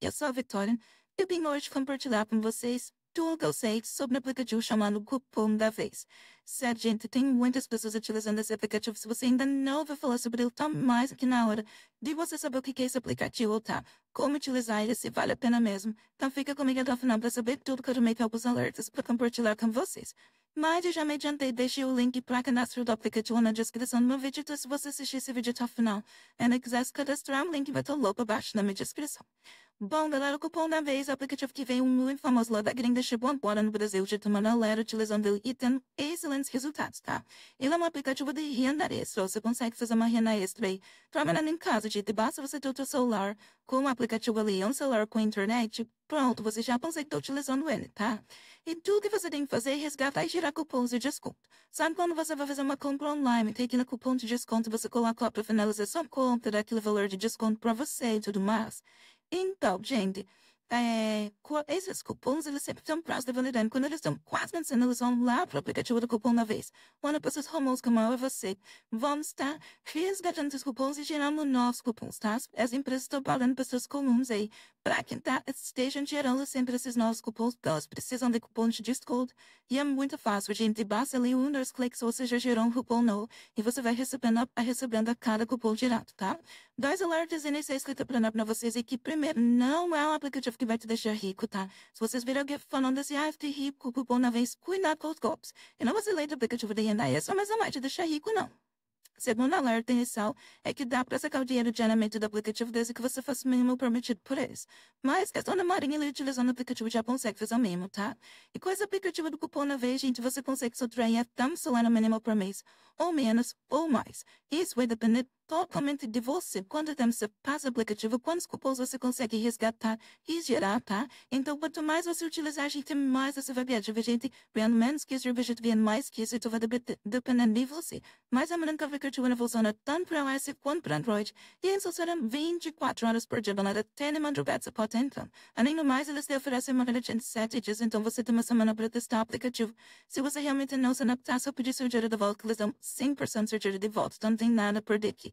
Eu sou a Vitória. Eu tenho hoje de compartilhar com vocês tudo que eu sei sobre o aplicativo chamado Cupom da Vez. Certo, gente, tem muitas pessoas utilizando esse aplicativo. Se você ainda não ouviu falar sobre ele, tá mais que na hora de você saber o que é esse aplicativo, tá? Como utilizar ele, se vale a pena mesmo. Então fica comigo até o final para saber tudo que eu tomei alguns alertas para compartilhar com vocês. Mas eu já me adiantei, deixei o link para cadastro do aplicativo na descrição do meu vídeo, então se você assistir esse vídeo até o final e não quiser se cadastrar, o link vai estar logo abaixo na minha descrição. Bom, galera, o cupom da vez é o aplicativo que vem um muito famoso lá da gringa, chegou agora no Brasil, de tomar galera utilizando ele e tendo excelentes resultados, tá? Ele é um aplicativo de renda extra, você consegue fazer uma renda extra aí, trabalhando em casa, de basta você ter o seu celular, com o aplicativo ali, é um celular com internet, pronto, você já consegue estar utilizando ele, tá? E tudo que você tem que fazer é resgatar e tirar cupons de desconto. Sabe quando você vai fazer uma compra online, tem aquele cupom de desconto, você coloca lá para finalizar sua compra, dá aquele valor de desconto para você e tudo mais. Então, gente, é, esses cupons, eles sempre estão para de validade. Quando eles estão quase vencendo, eles vão lá para o aplicativo do cupom na vez. Quando pessoas romãs como eu é e você vão estar resgatando esses cupons e gerando novos cupons, tá? As empresas estão pagando pessoas comuns aí para que tá, estejam gerando sempre esses novos cupons. elas precisam de cupons de Discord. e é muito fácil, gente. Basta ali um, dois cliques, ou já gerou um cupom novo e você vai recebendo a, recebendo a cada cupom gerado, tá? Dois alertas iniciais que eu tô planando pra vocês é que, primeiro, não é um aplicativo que vai te deixar rico, tá? Se vocês viram alguém falando assim, ah, eu fiquei rico, cupom na vez, cuidado com os golpes. Eu não vou se ler do aplicativo de renda extra, mas não vai te deixar rico, não. Segundo alerta inicial é que dá para sacar o dinheiro diariamente do aplicativo desde que você faça o mínimo permitido por eles. Mas questão da Marinha ele utilizando o aplicativo já consegue fazer o mínimo, tá? E com esse aplicativo do cupom na vez, gente, você consegue subtrair até um salário mínimo por mês, ou menos, ou mais. Isso vai depender totalmente de você. Quanto tempo você passa o aplicativo, quantos cupons você consegue resgatar e gerar, tá? Então, quanto mais você utilizar, a gente mais você vai ver. Divergente, vendo menos que isso, gente vendo mais que isso, então vai dependendo de você. Mas a maneira que o aplicativo funciona tanto para iOS quanto para Android, e eles serão 24 horas por dia, não é até na madrugada você pode entrar. Além do mais, eles oferecem uma garantia de 7 dias, então você tem uma semana para testar o aplicativo. Se você realmente não se adaptar, só pedir seu de volta, que eles dão 100% seu dinheiro de volta, então não tem nada por daqui.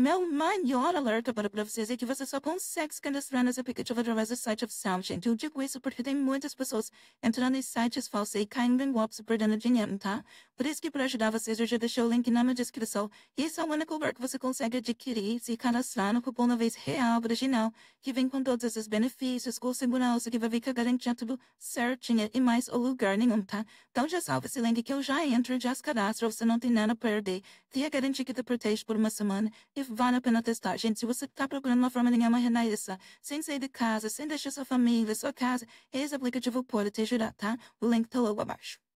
Meu maior alerta para, para vocês é que você só consegue se cadastrar nesse aplicativo através do site oficial, gente. Eu digo isso porque tem muitas pessoas entrando em sites falsos e caindo em golpes perdendo dinheiro, tá? Por isso que para ajudar vocês, eu já deixei o link na minha descrição. Esse é o único lugar que você consegue adquirir se cadastrar no cupom da vez real, original, que vem com todos esses benefícios, com segurança, que vai vir com a garantia tudo certinho e mais o lugar nenhum, tá? Então já salve esse link que eu já entro, já se cadastro, você não tem nada a perder. Tem a garantia que te protege por uma semana e vale a pena testar. Gente, se você está procurando uma forma de ganhar uma renda extra, sem sair de casa, sem deixar sua família, sua casa, esse aplicativo pode te ajudar, tá? O link está logo abaixo.